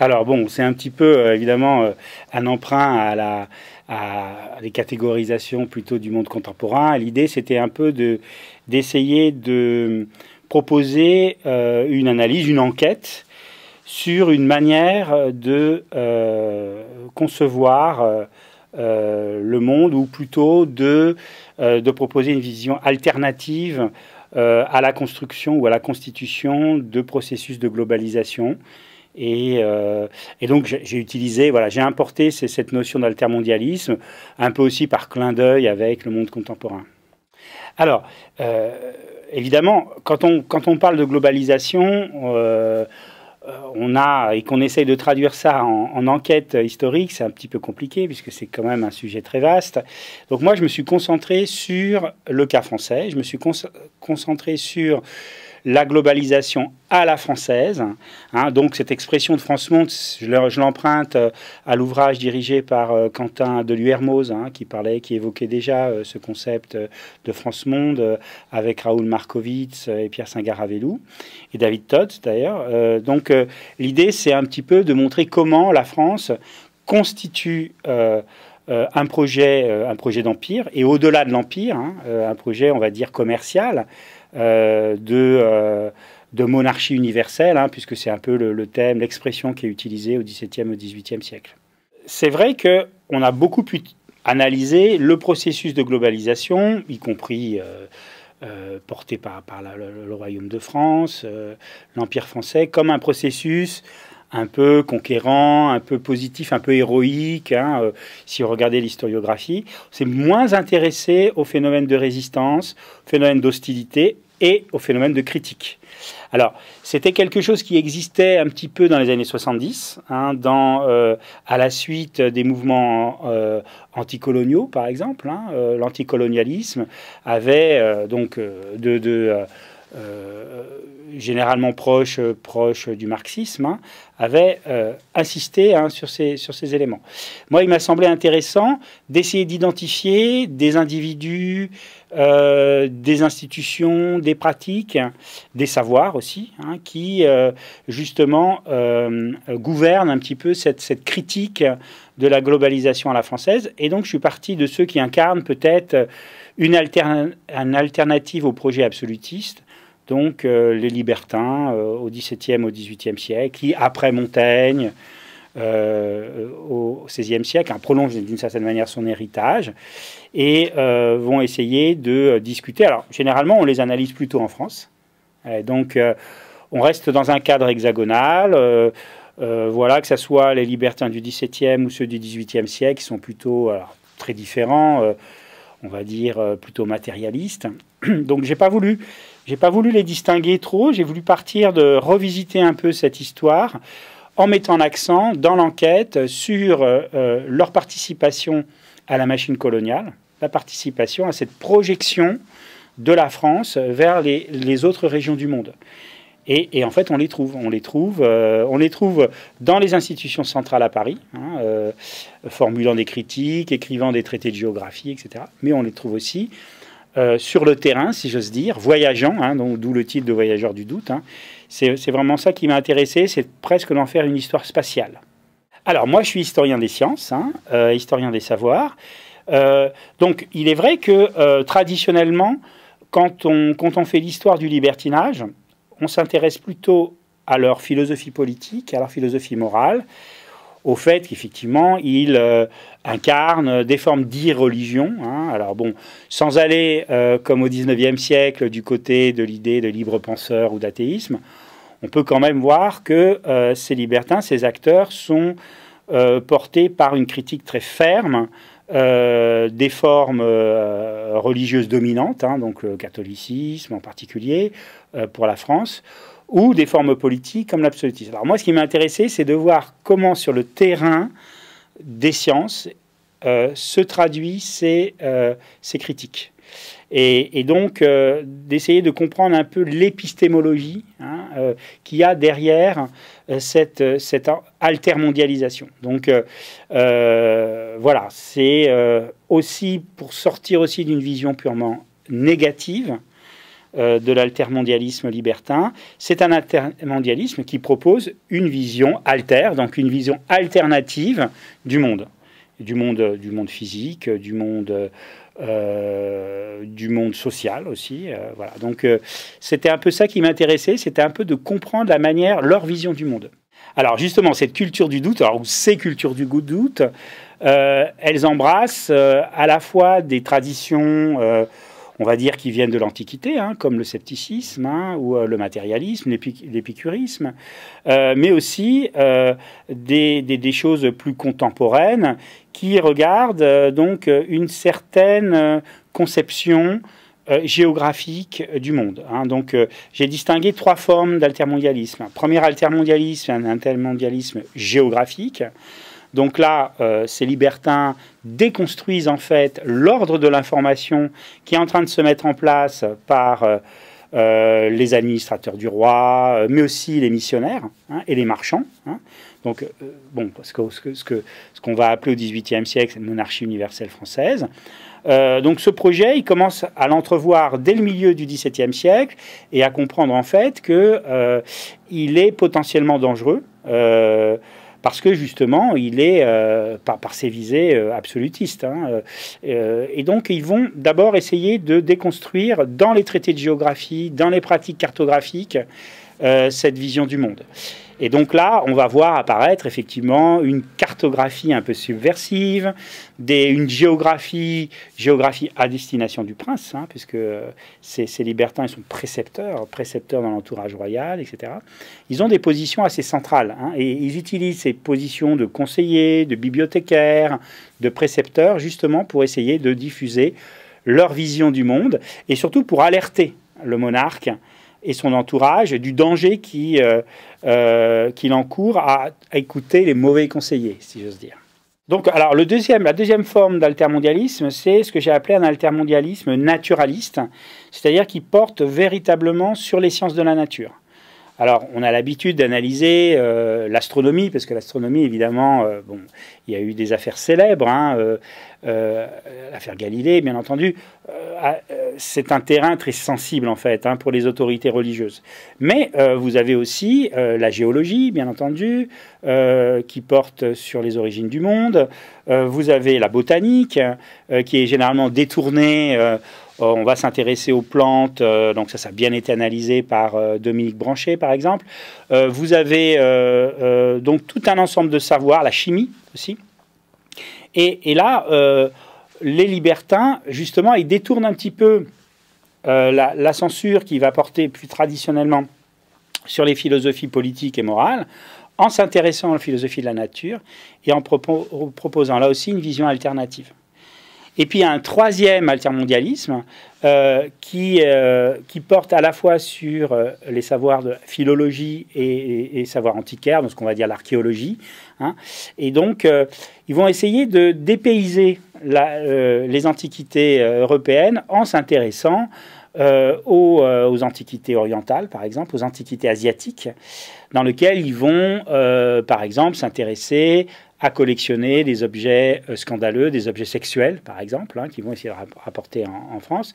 Alors bon, c'est un petit peu euh, évidemment euh, un emprunt à la à catégorisations plutôt du monde contemporain. L'idée, c'était un peu de d'essayer de proposer euh, une analyse, une enquête sur une manière de concevoir le monde, ou plutôt de proposer une vision alternative à la construction ou à la constitution de processus de globalisation euh, et, donc j'ai utilisé, voilà, j'ai importé cette notion d'altermondialisme, un peu aussi par clin d'œil avec le monde contemporain. Alors, euh, évidemment, quand on, quand on parle de globalisation, euh, on a, et qu'on essaye de traduire ça en, enquête historique, c'est un petit peu compliqué puisque c'est quand même un sujet très vaste. Donc moi, je me suis concentré sur le cas français, je me suis concentré sur la globalisation à la française. Hein. donc cette expression de France Monde, je l'emprunte euh, à l'ouvrage dirigé par euh, Quentin de hein, qui parlait, qui évoquait déjà euh, ce concept de France Monde avec Raoul Markovitz et Pierre Singaravelou et David Todd d'ailleurs. donc l'idée, c'est un petit peu de montrer comment la France constitue un projet, projet d'empire, et au-delà de l'empire, hein, un projet, on va dire, commercial, euh, euh, de monarchie universelle, hein, puisque c'est un peu le, thème, l'expression qui est utilisée au XVIIe, au XVIIIe siècle. C'est vrai que on a beaucoup pu analyser le processus de globalisation, y compris euh, porté par, le, Royaume de France, l'Empire français, comme un processus un peu conquérant, un peu positif, un peu héroïque. Hein, si vous regardez l'historiographie, c'est moins intéressé aux phénomènes de résistance, phénomènes d'hostilité et au phénomène de critique. Alors, c'était quelque chose qui existait un petit peu dans les années 70, hein, dans, euh, à la suite des mouvements euh, anticoloniaux, par exemple. Hein, euh, l'anticolonialisme avait donc de... de généralement proche, proche du marxisme, hein, avait insisté sur, ces, sur ces éléments. Moi, il m'a semblé intéressant d'essayer d'identifier des individus, euh, des institutions, des pratiques, des savoirs aussi, hein, qui euh, justement euh, gouvernent un petit peu cette, critique de la globalisation à la française. Et donc je suis parti de ceux qui incarnent peut-être une, une alternative au projet absolutiste, donc les libertins au XVIIe, au XVIIIe siècle, qui après Montaigne, euh, au XVIe siècle, hein, prolonge d'une certaine manière son héritage, et euh, vont essayer de euh, discuter. Alors, généralement, on les analyse plutôt en France. Euh, donc, on reste dans un cadre hexagonal. voilà, que ce soit les libertins du XVIIe ou ceux du XVIIIe siècle, qui sont plutôt très différents, on va dire plutôt matérialistes. Donc, j'ai pas voulu j'ai pas voulu les distinguer trop, j'ai voulu partir de revisiter un peu cette histoire en mettant l'accent dans l'enquête sur euh, euh, leur participation à la machine coloniale, la participation à cette projection de la France vers les, autres régions du monde. Et, en fait, on les trouve. On les trouve, euh, on les trouve dans les institutions centrales à Paris, hein, formulant des critiques, écrivant des traités de géographie, etc. Mais on les trouve aussi sur le terrain, si j'ose dire, voyageant, hein, d'où le titre de Voyageurs du doute, hein, c'est vraiment ça qui m'a intéressé, c'est presque d'en faire une histoire spatiale. Alors moi, je suis historien des sciences, hein, euh, historien des savoirs. Euh, donc il est vrai que euh, traditionnellement, quand on fait l'histoire du libertinage, on s'intéresse plutôt à leur philosophie politique, à leur philosophie morale, au fait qu'effectivement, il euh, incarne des formes d'irreligion. Hein. Alors bon, sans aller, euh, comme au 19e siècle, du côté de l'idée de libre penseur ou d'athéisme, on peut quand même voir que euh, ces libertins, ces acteurs, sont portés par une critique très ferme euh, des formes euh, religieuses dominantes, hein, donc le euh, catholicisme en particulier pour la France, ou des formes politiques comme l'absolutisme. Alors moi, ce qui m'a intéressé, c'est de voir comment sur le terrain des sciences se traduit ces, ces critiques. Et, donc d'essayer de comprendre un peu l'épistémologie hein, euh, qui a derrière euh, cette, euh, cette altermondialisation. Donc voilà, c'est aussi pour sortir aussi d'une vision purement négative de l'altermondialisme libertin. C'est un altermondialisme qui propose une vision alter, donc une vision alternative du monde du monde, du monde physique, du monde, euh, du monde social aussi. Euh, voilà. Donc euh, c'était un peu ça qui m'intéressait, c'était un peu de comprendre la manière, leur vision du monde. Alors justement, cette culture du doute, alors, ou ces cultures du goût doute, elles embrassent à la fois des traditions on va dire, qui viennent de l'Antiquité, hein, comme le scepticisme hein, ou euh, le matérialisme, l'épicurisme, euh, mais aussi euh, des, choses plus contemporaines qui regardent donc une certaine conception géographique du monde. Hein. Donc j'ai distingué trois formes d'altermondialisme. Premier altermondialisme, un altermondialisme géographique. Donc là, euh, ces libertins déconstruisent en fait l'ordre de l'information qui est en train de se mettre en place par euh, euh, les administrateurs du roi, mais aussi les missionnaires hein, et les marchands. Hein. Donc, bon, parce que ce qu'on va appeler au XVIIIe siècle une monarchie universelle française. donc ce projet, il commence à l'entrevoir dès le milieu du XVIIe siècle et à comprendre en fait qu'il est potentiellement dangereux parce que justement, il est, euh, par, ses visées absolutiste. Euh, absolutistes, hein, euh, et donc ils vont d'abord essayer de déconstruire dans les traités de géographie, dans les pratiques cartographiques, cette vision du monde. Et donc là, on va voir apparaître effectivement une cartographie un peu subversive, une géographie, géographie à destination du prince, hein, puisque euh, ces, libertins ils sont précepteurs, précepteurs dans l'entourage royal, etc. Ils ont des positions assez centrales, hein, et ils utilisent ces positions de conseillers, de bibliothécaires, de précepteurs, justement pour essayer de diffuser leur vision du monde, et surtout pour alerter le monarque et son entourage du danger qu'il euh, euh encourt à, écouter les mauvais conseillers, si j'ose dire. Donc, alors, le deuxième, la deuxième forme d'altermondialisme, c'est ce que j'ai appelé un altermondialisme naturaliste, c'est-à-dire qui porte véritablement sur les sciences de la nature. Alors, on a l'habitude d'analyser euh, l'astronomie, parce que l'astronomie, évidemment, euh, bon, il y a eu des affaires célèbres, hein, l'affaire Galilée, bien entendu. Euh, euh, c'est un terrain très sensible en fait hein, pour les autorités religieuses. Mais euh, vous avez aussi la géologie, bien entendu, qui porte sur les origines du monde. vous avez la botanique, qui est généralement détournée. on va s'intéresser aux plantes, donc ça, ça a bien été analysé par Dominique Branchet, par exemple. vous avez donc tout un ensemble de savoirs, la chimie aussi. Et, et là, les libertins, justement, ils détournent un petit peu euh, la, censure qui va porter plus traditionnellement sur les philosophies politiques et morales, en s'intéressant à la philosophie de la nature et en proposant là aussi une vision alternative. Et puis il y a un troisième altermondialisme euh, qui, euh, qui porte à la fois sur les savoirs de philologie et, savoirs antiquaires, donc ce qu'on va dire l'archéologie. Hein. et donc ils vont essayer de dépayser euh, les antiquités euh, européennes en s'intéressant euh, aux, antiquités orientales, par exemple, aux antiquités asiatiques, dans lesquelles ils vont, par exemple, s'intéresser à collectionner des objets scandaleux, des objets sexuels, par exemple, hein, qu'ils vont essayer de rapporter en, France.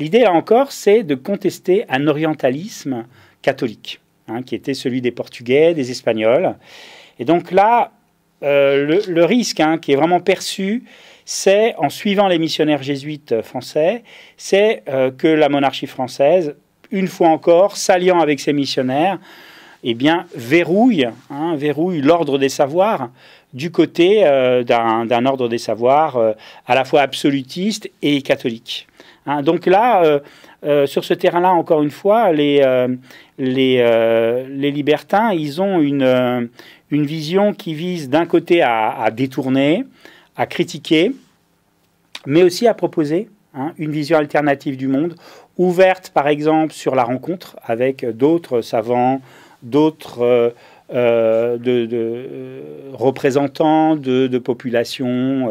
L'idée, là encore, c'est de contester un orientalisme catholique, hein, qui était celui des Portugais, des Espagnols. Et donc là, le, risque hein, qui est vraiment perçu, c'est, en suivant les missionnaires jésuites français, c'est euh, que la monarchie française, une fois encore, s'alliant avec ses missionnaires, eh bien, verrouille, hein, verrouille l'ordre des savoirs du côté euh, d'un ordre des savoirs euh, à la fois absolutiste et catholique. Hein. donc là, sur ce terrain-là, encore une fois, les, les, libertins, ils ont une, vision qui vise d'un côté à détourner, à critiquer, mais aussi à proposer hein, une vision alternative du monde, ouverte par exemple sur la rencontre avec d'autres savants, d'autres euh, euh, de, euh, représentants de, populations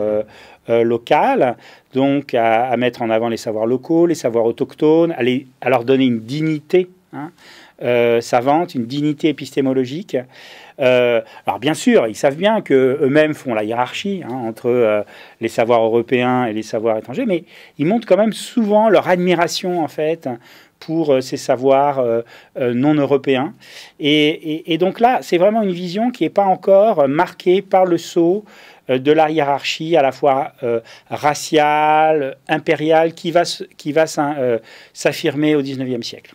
locales, donc à, mettre en avant les savoirs locaux, les savoirs autochtones, à, à leur donner une dignité. Hein savante, euh, une dignité épistémologique. Euh, alors bien sûr, ils savent bien que eux-mêmes font la hiérarchie hein, entre euh, les savoirs européens et les savoirs étrangers, mais ils montrent quand même souvent leur admiration en fait pour ces savoirs non européens. Et, donc là, c'est vraiment une vision qui n'est pas encore marquée par le saut de la hiérarchie à la fois raciale, impériale, qui va, qui va s'affirmer au XIXe siècle.